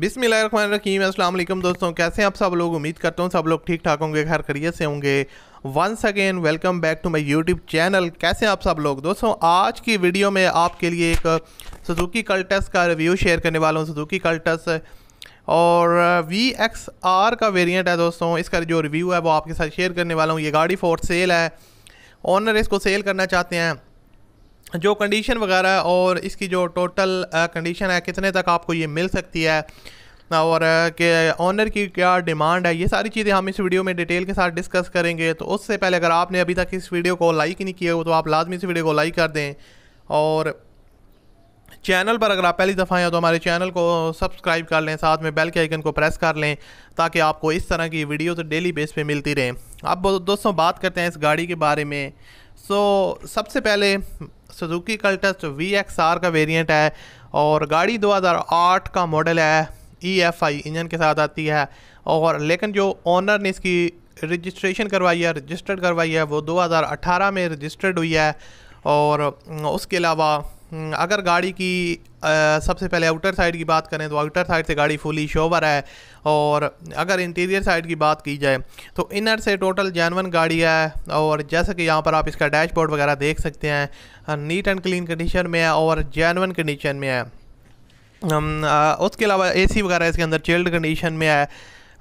बिसमिल रकीम दोस्तों कैसे हैं आप सब लोग उम्मीद करता हूँ सब लोग ठीक ठाक होंगे घर खरीत से होंगे once again welcome back to my YouTube channel कैसे हैं आप सब लोग दोस्तों आज की वीडियो में आपके लिए एक सुजुकी कल्टस का रिव्यू शेयर करने वाला हूँ सुजुकी कल्टस और वी एक्स आर का वेरियंट है दोस्तों इसका जो रिव्यू है वो आपके साथ शेयर करने वाला हूँ ये गाड़ी फॉर सेल है ऑनर इसको सेल करना चाहते हैं जो कंडीशन वगैरह और इसकी जो टोटल कंडीशन है कितने तक आपको ये मिल सकती है और के ऑनर की क्या डिमांड है ये सारी चीज़ें हम इस वीडियो में डिटेल के साथ डिस्कस करेंगे तो उससे पहले अगर आपने अभी तक इस वीडियो को लाइक नहीं किया हो तो आप लाजमी इस वीडियो को लाइक कर दें और चैनल पर अगर आप पहली दफ़ा आए तो हमारे चैनल को सब्सक्राइब कर लें साथ में बेल के आइकन को प्रेस कर लें ताकि आपको इस तरह की वीडियो तो डेली बेस पर मिलती रहें अब दोस्तों बात करते हैं इस गाड़ी के बारे में सो सबसे पहले सुजुकी कल्टस वी का वेरिएंट है और गाड़ी 2008 का मॉडल है ई एफ आई इंजन के साथ आती है और लेकिन जो ऑनर ने इसकी रजिस्ट्रेशन करवाई है रजिस्टर्ड करवाई है वो 2018 में रजिस्टर्ड हुई है और उसके अलावा हम्म, अगर गाड़ी की आ, सबसे पहले आउटर साइड की बात करें तो आउटर साइड से गाड़ी फुली शोवर है और अगर इंटीरियर साइड की बात की जाए तो इनर से टोटल जैनवन गाड़ी है और जैसा कि यहाँ पर आप इसका डैशबोर्ड वगैरह देख सकते हैं नीट एंड क्लीन कंडीशन में है और जैनवन कंडीशन में है उसके अलावा ए वगैरह इसके अंदर चिल्ड कंडीशन में है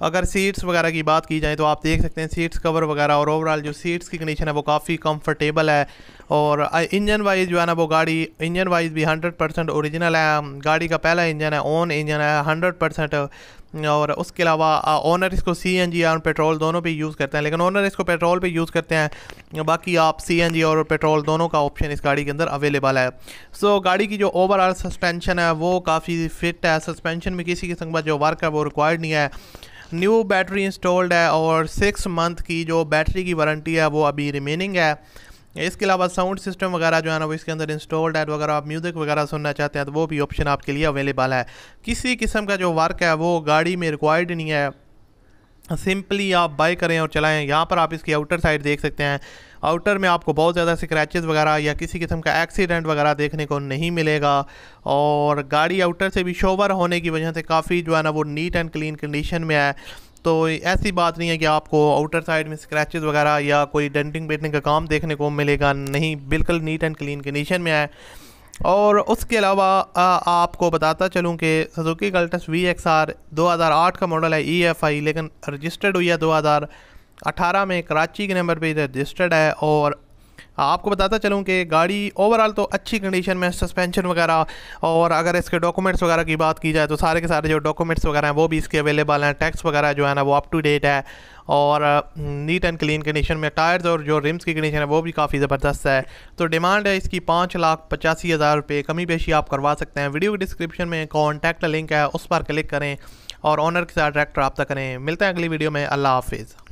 अगर सीट्स वगैरह की बात की जाए तो आप देख सकते हैं सीट्स कवर वगैरह और ओवरऑल जो सीट्स की कंडीशन है वो काफ़ी कंफर्टेबल है और इंजन वाइज जो है ना वो गाड़ी इंजन वाइज भी 100 परसेंट औरिजिनल है गाड़ी का पहला इंजन है ओन इंजन है 100 परसेंट और उसके अलावा ऑनर इसको सी एन जी और पेट्रोल दोनों भी यूज़ करते हैं लेकिन ओनर इसको पेट्रोल पे यूज़ करते हैं बाकी आप सी एन जी और पेट्रोल दोनों का ऑप्शन इस गाड़ी के अंदर अवेलेबल है सो so, गाड़ी की जो ओवरऑल सस्पेंशन है वो काफ़ी फिट है सस्पेंशन में किसी किस्म का जो वर्क है वो रिक्वायर्ड नहीं है न्यू बैटरी इंस्टॉल्ड है और सिक्स मंथ की जो बैटरी की वारंटी है वो अभी रिमेनिंग है इसके अलावा साउंड सिस्टम वगैरह जो है ना वो इसके अंदर इंस्टॉल्ड है तो अगर आप म्यूज़िक वगैरह सुनना चाहते हैं तो वो भी ऑप्शन आपके लिए अवेलेबल है किसी किस्म का जो वर्क है वो गाड़ी में रिक्वायर्ड नहीं है सिंपली आप बाय करें और चलाएं यहाँ पर आप इसकी आउटर साइड देख सकते हैं आउटर में आपको बहुत ज़्यादा स्क्रैचेस वगैरह या किसी किस्म का एक्सीडेंट वगैरह देखने को नहीं मिलेगा और गाड़ी आउटर से भी शोवर होने की वजह से काफ़ी जो है ना वो नीट एंड क्लीन कंडीशन में है तो ऐसी बात नहीं है कि आपको आउटर साइड में स्क्रैचेस वगैरह या कोई डेंटिंग बेटने का काम देखने को मिलेगा नहीं बिल्कुल नीट एंड क्लीन कंडीशन में है और उसके अलावा आपको बताता चलूँ कि Suzuki Cultus V X R दो हज़ार आठ का मॉडल है ई एफ आई लेकिन रजिस्टर्ड हुई है दो हज़ार अठारह में कराची के नंबर पे रजिस्टर्ड है और आपको बताता चलूँ कि गाड़ी ओवरऑल तो अच्छी कंडीशन में सस्पेंशन वगैरह और अगर इसके डॉक्यूमेंट्स वगैरह की बात की जाए तो सारे के सारे जो डॉक्यूमेंट्स वगैरह हैं वो भी इसके अवेलेबल हैं टैक्स वगैरह जो है ना वो अप टू डेट है और नीट एंड क्लीन कंडीशन में टायर्स और जो रिम्स की कंडीशन है वो भी काफ़ी ज़बरदस्त है तो डिमांड है इसकी पाँच लाख पचासी हज़ार रुपये कमी पेशी आप करवा सकते हैं वीडियो के डिस्क्रिप्शन में कॉन्टैक्ट लिंक है उस पर क्लिक करें और ऑनर के साथ डायरेक्ट रबा करें मिलते हैं अगली वीडियो में अल्लाह हाफिज़